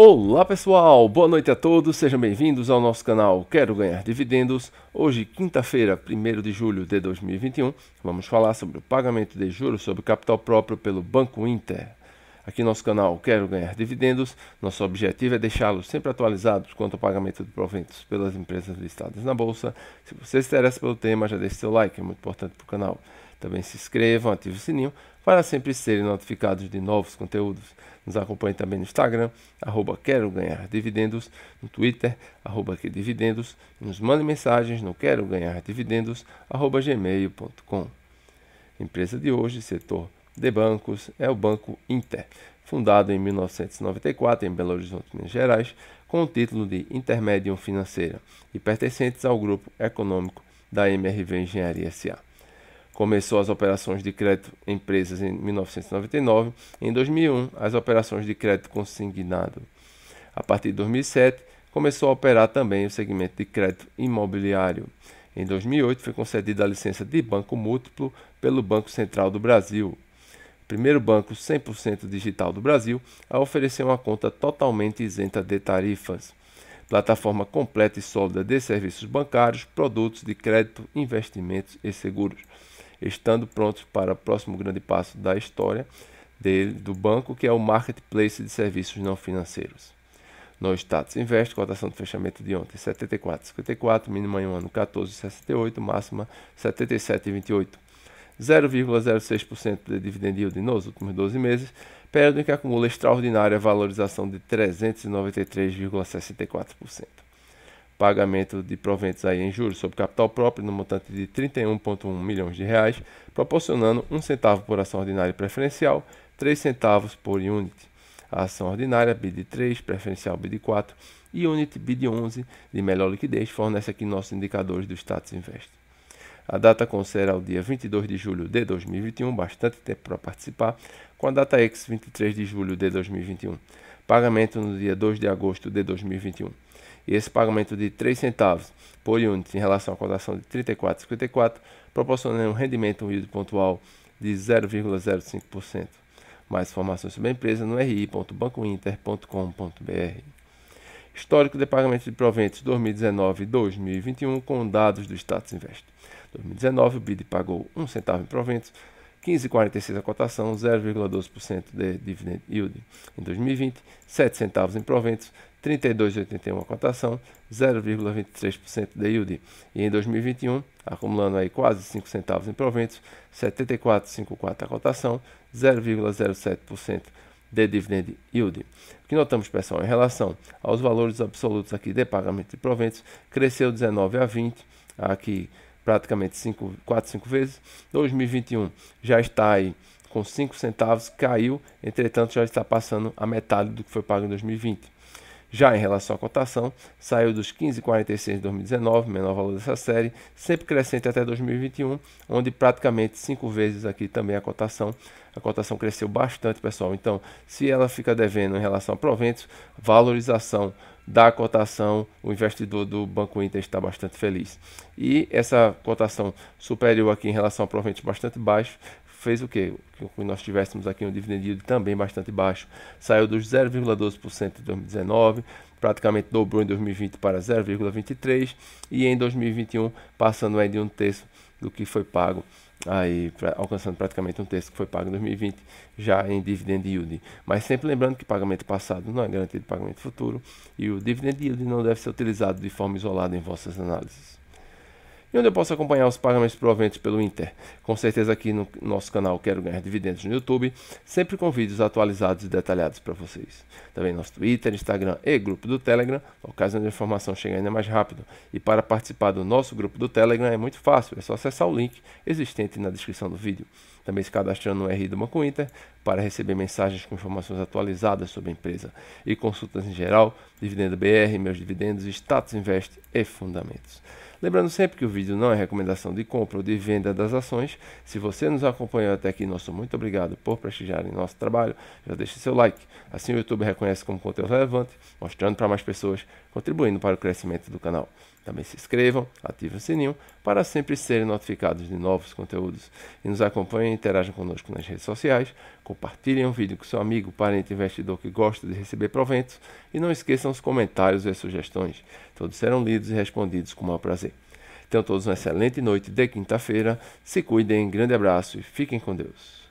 Olá pessoal, boa noite a todos, sejam bem-vindos ao nosso canal Quero Ganhar Dividendos. Hoje, quinta-feira, 1 de julho de 2021, vamos falar sobre o pagamento de juros sobre capital próprio pelo Banco Inter. Aqui no nosso canal Quero Ganhar Dividendos, nosso objetivo é deixá-los sempre atualizados quanto ao pagamento de proventos pelas empresas listadas na Bolsa. Se você se interessa pelo tema, já deixe seu like, é muito importante para o canal. Também se inscrevam, ativem o sininho para sempre serem notificados de novos conteúdos. Nos acompanhe também no Instagram, arroba quero ganhar dividendos, no Twitter, arroba que dividendos, nos mande mensagens no quero ganhar dividendos, arroba gmail.com. Empresa de hoje, setor de bancos, é o Banco Inter, fundado em 1994 em Belo Horizonte, Minas Gerais, com o título de Intermédio Financeira e pertencentes ao grupo econômico da MRV Engenharia SA começou as operações de crédito empresas em 1999. Em 2001, as operações de crédito consignado. A partir de 2007, começou a operar também o segmento de crédito imobiliário. Em 2008, foi concedida a licença de banco múltiplo pelo Banco Central do Brasil. O primeiro banco 100% digital do Brasil a oferecer uma conta totalmente isenta de tarifas. Plataforma completa e sólida de serviços bancários, produtos de crédito, investimentos e seguros estando prontos para o próximo grande passo da história dele, do banco, que é o marketplace de serviços não financeiros. No status investe, cotação de fechamento de ontem 74,54, mínima em um ano 14,68, máxima 77,28. 0,06% de dividend yield nos últimos 12 meses, período em que acumula extraordinária valorização de 393,64% pagamento de proventos aí em juros sobre capital próprio no montante de 31,1 milhões de reais, proporcionando um centavo por ação ordinária preferencial, 3 centavos por unit. A ação ordinária BID 3, preferencial BID 4 e unit BID 11 de melhor liquidez fornece aqui nossos indicadores do status invest. A data considera o dia 22 de julho de 2021, bastante tempo para participar, com a data ex 23 de julho de 2021, pagamento no dia 2 de agosto de 2021 e esse pagamento de 3 centavos por unit em relação à cotação de 34,54 proporciona um rendimento um yield pontual de 0,05%. Mais informações sobre a empresa no ri.bancointer.com.br. Histórico de pagamento de proventos 2019 e 2021 com dados do Status Invest. 2019, o BID pagou 1 centavo em proventos, 15,46 a cotação, 0,12% de dividend yield em 2020, 7 centavos em proventos, 32,81 a cotação, 0,23% de yield. E em 2021, acumulando aí quase 5 centavos em proventos, 74,54 a cotação, 0,07% de dividend yield. O que notamos, pessoal, em relação aos valores absolutos aqui de pagamento de proventos, cresceu 19 a 20, aqui praticamente 4, 5 vezes. 2021 já está aí com 5 centavos, caiu, entretanto já está passando a metade do que foi pago em 2020. Já em relação à cotação, saiu dos 15,46 em 2019, menor valor dessa série, sempre crescente até 2021, onde praticamente 5 vezes aqui também a cotação. A cotação cresceu bastante, pessoal. Então, se ela fica devendo em relação a proventos, valorização da cotação, o investidor do Banco Inter está bastante feliz. E essa cotação superior aqui em relação ao proventos bastante baixo fez o quê? Que nós tivéssemos aqui um dividend yield também bastante baixo. Saiu dos 0,12% em 2019, praticamente dobrou em 2020 para 0,23% e em 2021 passando aí de um terço do que foi pago aí pra, alcançando praticamente um terço que foi pago em 2020 já em dividend yield. Mas sempre lembrando que pagamento passado não é garantia de pagamento futuro e o dividend yield não deve ser utilizado de forma isolada em vossas análises e onde eu posso acompanhar os pagamentos proventos pelo Inter. Com certeza aqui no nosso canal Quero Ganhar Dividendos no YouTube, sempre com vídeos atualizados e detalhados para vocês. Também nosso Twitter, Instagram e grupo do Telegram, locais onde a informação chega ainda mais rápido. E para participar do nosso grupo do Telegram é muito fácil, é só acessar o link existente na descrição do vídeo. Também se cadastrando no RI do Banco Inter para receber mensagens com informações atualizadas sobre a empresa e consultas em geral, Dividendo BR, Meus Dividendos, Status Invest e Fundamentos. Lembrando sempre que o vídeo não é recomendação de compra ou de venda das ações. Se você nos acompanhou até aqui, nosso muito obrigado por prestigiar em nosso trabalho. Já deixe seu like. Assim o YouTube reconhece como conteúdo relevante, mostrando para mais pessoas, contribuindo para o crescimento do canal. Também se inscrevam, ativem o sininho para sempre serem notificados de novos conteúdos e nos acompanhem e interajam conosco nas redes sociais. Compartilhem o vídeo com seu amigo, parente, investidor que gosta de receber proventos e não esqueçam os comentários e as sugestões. Todos serão lidos e respondidos com o maior prazer. Tenham todos uma excelente noite de quinta-feira. Se cuidem, grande abraço e fiquem com Deus.